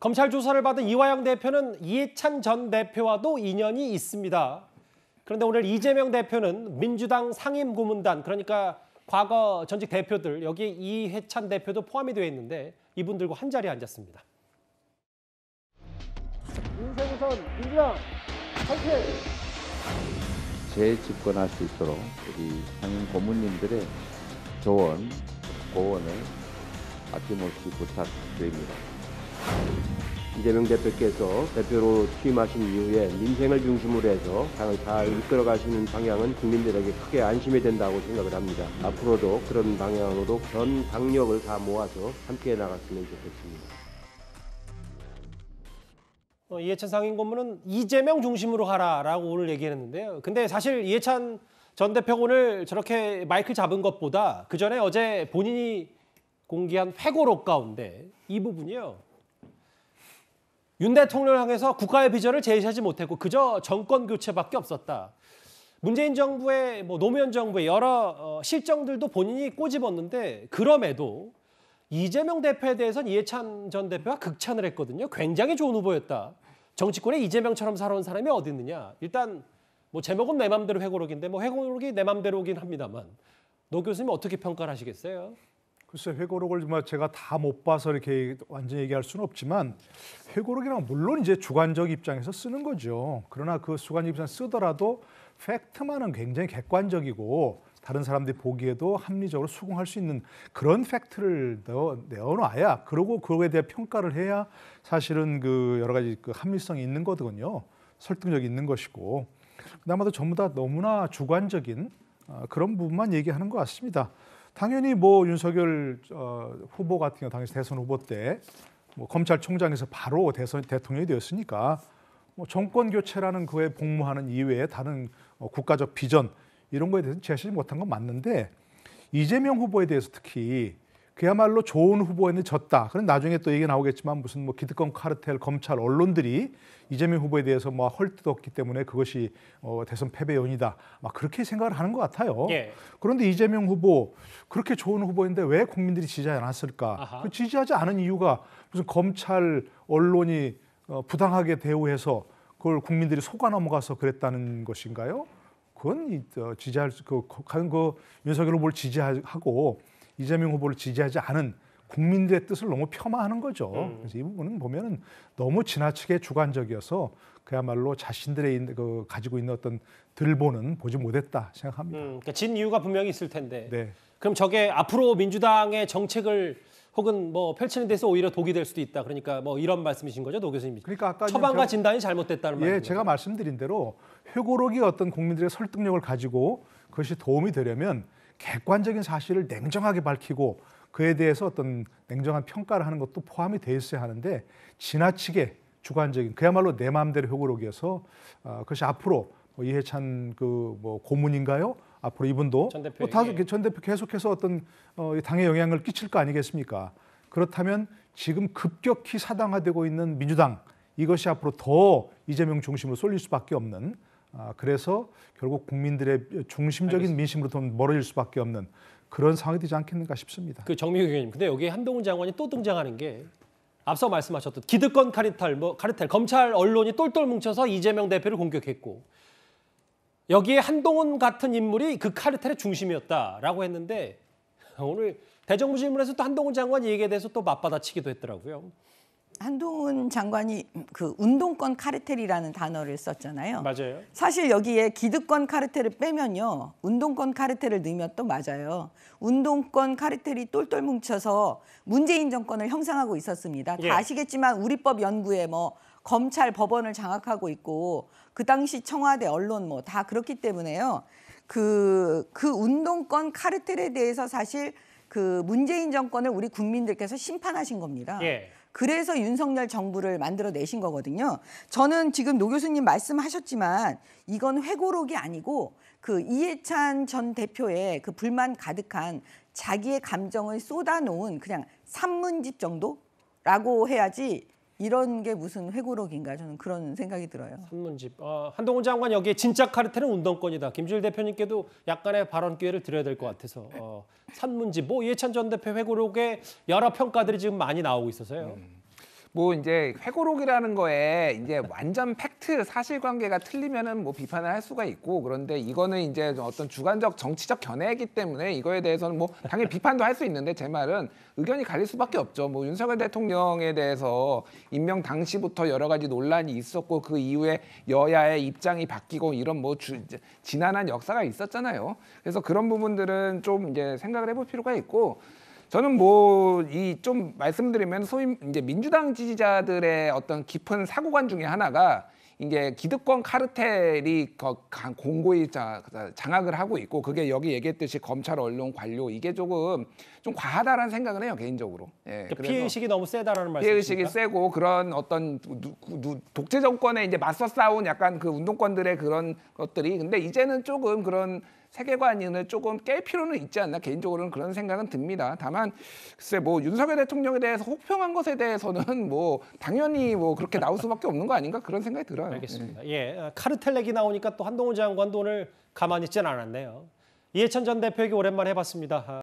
검찰 조사를 받은 이화영 대표는 이해찬 전 대표와도 인연이 있습니다. 그런데 오늘 이재명 대표는 민주당 상임고문단 그러니까 과거 전직 대표들 여기에 이해찬 대표도 포함이 되어 있는데 이분들과 한 자리에 앉았습니다. 민생우선 민주당 파이팅! 재집권할 수 있도록 우리 상임 고문님들의 조언, 고원을 아낌없이 부탁드립니다. 이재명 대표께서 대표로 취임하신 이후에 민생을 중심으로 해서 당을 잘 이끌어 가시는 방향은 국민들에게 크게 안심이 된다고 생각을 합니다. 앞으로도 그런 방향으로 전 당력을 다 모아서 함께 나갔으면 좋겠습니다. 어, 이해찬 상임 고문은 이재명 중심으로 가라라고 오늘 얘기했는데요. 근데 사실 이해찬 전 대표가 오늘 저렇게 마이크 잡은 것보다 그 전에 어제 본인이 공개한 회고록 가운데 이 부분이요. 윤 대통령을 향해서 국가의 비전을 제시하지 못했고 그저 정권 교체밖에 없었다. 문재인 정부의 뭐 노무현 정부의 여러 어, 실정들도 본인이 꼬집었는데 그럼에도 이재명 대표에 대해서는 이해찬 전 대표가 극찬을 했거든요. 굉장히 좋은 후보였다. 정치권에 이재명처럼 살아온 사람이 어디 있느냐. 일단 뭐 제목은 내 맘대로 회고록인데 뭐 회고록이 내 맘대로긴 합니다만 노 교수님 어떻게 평가를 하시겠어요? 글쎄 회고록을 정말 뭐 제가 다 못 봐서 이렇게 완전히 얘기할 수는 없지만 회고록이랑 물론 이제 주관적 입장에서 쓰는 거죠. 그러나 그 주관적 입장 쓰더라도 팩트만은 굉장히 객관적이고 다른 사람들이 보기에도 합리적으로 수긍할 수 있는 그런 팩트를 내어놔야 그러고 그거에 대해 평가를 해야 사실은 그 여러 가지 그 합리성이 있는 거거든요. 설득력이 있는 것이고 그나마도 전부 다 너무나 주관적인 어, 그런 부분만 얘기하는 것 같습니다. 당연히 뭐 윤석열 어, 후보 같은 경우 당시 대선 후보 때 뭐 검찰총장에서 바로 대선 대통령이 되었으니까 뭐 정권 교체라는 그에 복무하는 이외에 다른 어, 국가적 비전 이런 거에 대해서 제시 못한 건 맞는데 이재명 후보에 대해서 특히 그야말로 좋은 후보에는 졌다. 그럼 나중에 또 얘기 나오겠지만 무슨 뭐 기득권 카르텔, 검찰, 언론들이 이재명 후보에 대해서 뭐 헐뜯었기 때문에 그것이 어, 대선 패배 요인이다. 막 그렇게 생각을 하는 것 같아요. 예. 그런데 이재명 후보 그렇게 좋은 후보인데 왜 국민들이 지지하지 않았을까? 그 지지하지 않은 이유가 무슨 검찰, 언론이 어, 부당하게 대우해서 그걸 국민들이 속아 넘어가서 그랬다는 것인가요? 그건 어, 지지할 그, 그, 그 윤석열 후보를 지지하고 이재명 후보를 지지하지 않은 국민들의 뜻을 너무 폄하하는 거죠. 음. 그래서 이 부분은 보면은 너무 지나치게 주관적이어서 그야말로 자신들의 그 가지고 있는 어떤 들보는 보지 못했다 생각합니다. 음, 그러니까 진 이유가 분명히 있을 텐데. 네. 그럼 저게 앞으로 민주당의 정책을 혹은 뭐 펼치는 데서 오히려 독이 될 수도 있다. 그러니까 뭐 이런 말씀이신 거죠, 노 교수님. 그러니까 아까 처방과 제가, 진단이 잘못됐다는 말이죠. 예, 제가 말씀드린 대로 회고록이 어떤 국민들의 설득력을 가지고 그것이 도움이 되려면 객관적인 사실을 냉정하게 밝히고 그에 대해서 어떤 냉정한 평가를 하는 것도 포함이 돼 있어야 하는데 지나치게 주관적인 그야말로 내 마음대로 효고록이해서 어, 그것이 앞으로 뭐 이해찬 그 뭐 고문인가요? 앞으로 이분도 전, 뭐 다수, 전 대표 계속해서 어떤 어, 당에 영향을 끼칠 거 아니겠습니까? 그렇다면 지금 급격히 사당화되고 있는 민주당 이것이 앞으로 더 이재명 중심으로 쏠릴 수밖에 없는 아, 그래서 결국 국민들의 중심적인 알겠습니다. 민심으로부 멀어질 수밖에 없는 그런 상황이 되지 않겠는가 싶습니다. 그 정미규 의원님, 근데 여기 한동훈 장관이 또 등장하는 게 앞서 말씀하셨듯 기득권 카리탈, 뭐 카리탈 검찰 언론이 똘똘 뭉쳐서 이재명 대표를 공격했고 여기에 한동훈 같은 인물이 그 카르텔의 중심이었다라고 했는데 오늘 대정부질문에서 또 한동훈 장관 얘기에 대해서 또 맞받아치기도 했더라고요. 한동훈 장관이 그 운동권 카르텔이라는 단어를 썼잖아요. 맞아요. 사실 여기에 기득권 카르텔을 빼면요. 운동권 카르텔을 넣으면 또 맞아요. 운동권 카르텔이 똘똘 뭉쳐서 문재인 정권을 형성하고 있었습니다. 예. 아시겠지만 우리법 연구에 뭐 검찰 법원을 장악하고 있고 그 당시 청와대 언론 뭐 다 그렇기 때문에요. 그그 그 운동권 카르텔에 대해서 사실 그 문재인 정권을 우리 국민들께서 심판하신 겁니다. 예. 그래서 윤석열 정부를 만들어내신 거거든요. 저는 지금 노 교수님 말씀하셨지만 이건 회고록이 아니고 그 이해찬 전 대표의 그 불만 가득한 자기의 감정을 쏟아놓은 그냥 산문집 정도라고 해야지 이런 게 무슨 회고록인가 저는 그런 생각이 들어요. 산문집. 어, 한동훈 장관 여기에 진짜 카르텔은 운동권이다. 김준일 대표님께도 약간의 발언 기회를 드려야 될 것 같아서 어, 산문집. 뭐 이해찬 전 대표 회고록에 여러 평가들이 지금 많이 나오고 있어서요. 음. 뭐 이제 회고록이라는 거에 이제 완전 팩트 사실관계가 틀리면은 뭐 비판을 할 수가 있고 그런데 이거는 이제 어떤 주관적 정치적 견해이기 때문에 이거에 대해서는 뭐 당연히 비판도 할 수 있는데 제 말은 의견이 갈릴 수밖에 없죠. 뭐 윤석열 대통령에 대해서 임명 당시부터 여러 가지 논란이 있었고 그 이후에 여야의 입장이 바뀌고 이런 뭐 주, 지난한 역사가 있었잖아요. 그래서 그런 부분들은 좀 이제 생각을 해볼 필요가 있고 저는 뭐 이 좀 말씀드리면 소위 이제 민주당 지지자들의 어떤 깊은 사고관 중에 하나가 이제 기득권 카르텔이 공고히 장악을 하고 있고 그게 여기 얘기했듯이 검찰 언론 관료 이게 조금 좀 과하다라는 생각을 해요 개인적으로 예, 그러니까 피해 의식이 너무 세다라는 말씀 피해 의식이 세고 그런 어떤 누, 누, 독재 정권에 이제 맞서 싸운 약간 그 운동권들의 그런 것들이 근데 이제는 조금 그런 세계관을 조금 깰 필요는 있지 않나 개인적으로는 그런 생각은 듭니다. 다만 글쎄 뭐 윤석열 대통령에 대해서 혹평한 것에 대해서는 뭐 당연히 뭐 그렇게 나올 수밖에 없는 거 아닌가 그런 생각이 들어요. 알겠습니다. 예, 예. 어, 카르텔 얘기 나오니까 또 한동훈 장관 돈을 가만히 있진 않았네요. 이해찬 전 대표 에게 오랜만에 해봤습니다.